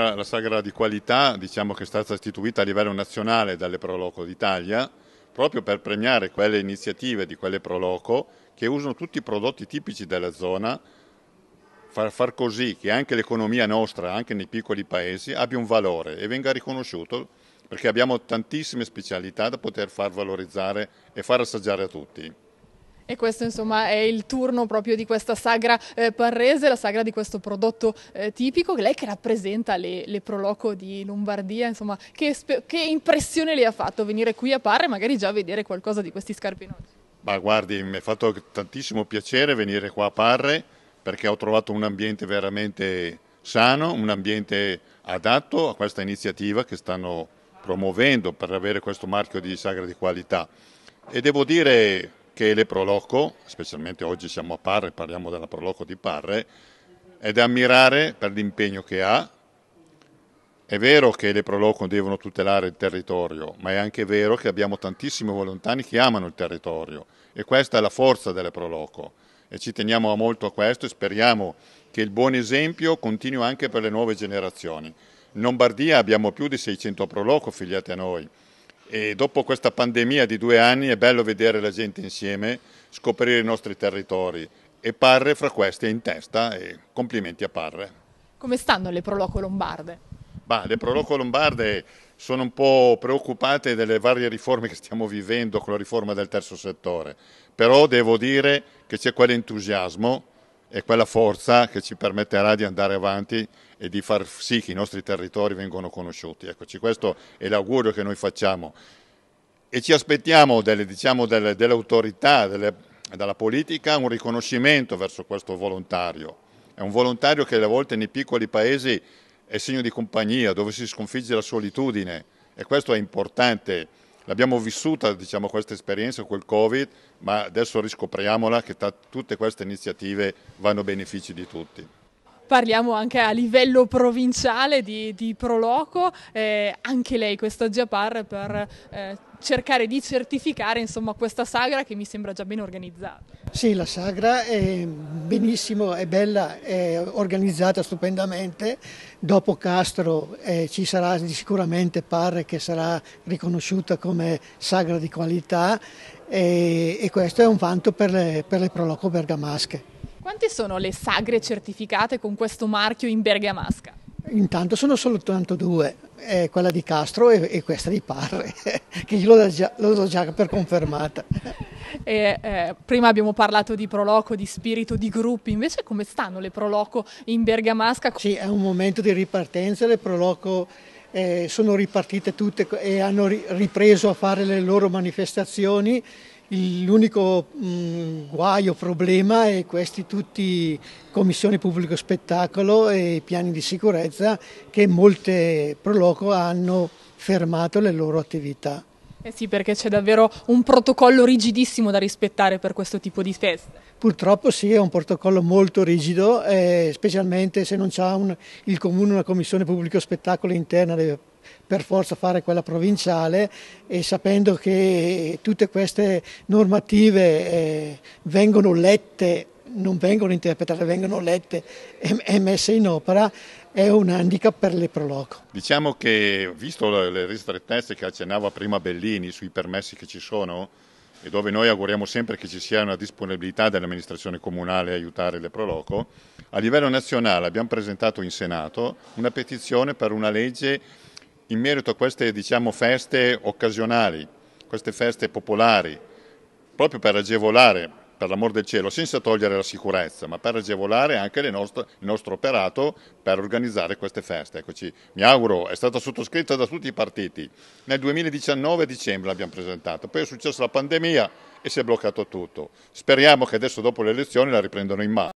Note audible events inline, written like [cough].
La sagra di qualità diciamo che è stata istituita a livello nazionale dalle Proloco d'Italia proprio per premiare quelle iniziative di quelle Proloco che usano tutti i prodotti tipici della zona, far, far così che anche l'economia nostra, anche nei piccoli paesi, abbia un valore e venga riconosciuto perché abbiamo tantissime specialità da poter far valorizzare e far assaggiare a tutti. E questo insomma è il turno proprio di questa sagra eh, parrese, la sagra di questo prodotto eh, tipico, lei che rappresenta le, le Proloco di Lombardia, insomma che, che, impressione le ha fatto venire qui a Parre e magari già vedere qualcosa di questi scarpinoni? Ma guardi, mi ha fatto tantissimo piacere venire qua a Parre perché ho trovato un ambiente veramente sano, un ambiente adatto a questa iniziativa che stanno promuovendo per avere questo marchio di sagra di qualità. E devo dire che le Proloco, specialmente oggi siamo a Parre, parliamo della Proloco di Parre, è da ammirare per l'impegno che ha. È vero che le Proloco devono tutelare il territorio, ma è anche vero che abbiamo tantissimi volontari che amano il territorio e questa è la forza delle Proloco e ci teniamo molto a questo e speriamo che il buon esempio continui anche per le nuove generazioni. In Lombardia abbiamo più di 600 Proloco affiliati a noi, e dopo questa pandemia di due anni è bello vedere la gente insieme, scoprire i nostri territori e Parre fra questi è in testa e complimenti a Parre. Come stanno le Proloco Lombarde? Bah, le Proloco Lombarde sono un po' preoccupate delle varie riforme che stiamo vivendo con la riforma del terzo settore, però devo dire che c'è quell'entusiasmo è quella forza che ci permetterà di andare avanti e di far sì che i nostri territori vengano conosciuti. Eccoci, questo è l'augurio che noi facciamo e ci aspettiamo delle, diciamo, delle, dell autorità, delle, dalla politica, un riconoscimento verso questo volontario. È un volontario che a volte nei piccoli paesi è segno di compagnia, dove si sconfigge la solitudine e questo è importante l'abbiamo vissuta diciamo, questa esperienza, quel Covid, ma adesso riscopriamola che t- tutte queste iniziative vanno a benefici di tutti parliamo anche a livello provinciale di, di Proloco, eh, anche lei questa GIAPAR per eh, cercare di certificare insomma, questa sagra che mi sembra già ben organizzata. Sì, la sagra è benissimo, è bella, è organizzata stupendamente. Dopo Castro eh, ci sarà sicuramente Parre che sarà riconosciuta come sagra di qualità e, e questo è un vanto per le, per le Proloco bergamasche. Quante sono le sagre certificate con questo marchio in bergamasca? Intanto sono soltanto due, è quella di Castro e, e questa di Parre, [laughs] che io l'ho già, già per confermata. E, eh, prima abbiamo parlato di Proloco, di spirito, di gruppi, invece come stanno le Proloco in Bergamasca? Sì, è un momento di ripartenza, le Proloco eh, sono ripartite tutte e hanno ripreso a fare le loro manifestazioni L'unico mm, guaio, problema è questi tutti commissioni pubblico spettacolo e piani di sicurezza che molte proloco hanno fermato le loro attività. Eh sì, perché c'è davvero un protocollo rigidissimo da rispettare per questo tipo di feste. Purtroppo sì, è un protocollo molto rigido, eh, specialmente se non c'è il comune una commissione pubblico spettacolo interna deve per forza fare quella provinciale e sapendo che tutte queste normative eh, vengono lette, non vengono interpretate, vengono lette e, e messe in opera, è un handicap per le proloco. Diciamo che, visto le ristrettezze che accennava prima Bellini sui permessi che ci sono, e dove noi auguriamo sempre che ci sia una disponibilità dell'amministrazione comunale a aiutare le proloco, a livello nazionale abbiamo presentato in Senato una petizione per una legge in merito a queste diciamo, feste occasionali, queste feste popolari, proprio per agevolare, per l'amor del cielo, senza togliere la sicurezza, ma per agevolare anche nostre, il nostro operato per organizzare queste feste. Eccoci, mi auguro, è stata sottoscritta da tutti i partiti. Nel 2019 dicembre l'abbiamo presentata, poi è successa la pandemia e si è bloccato tutto. Speriamo che adesso dopo le elezioni la riprendano in mano.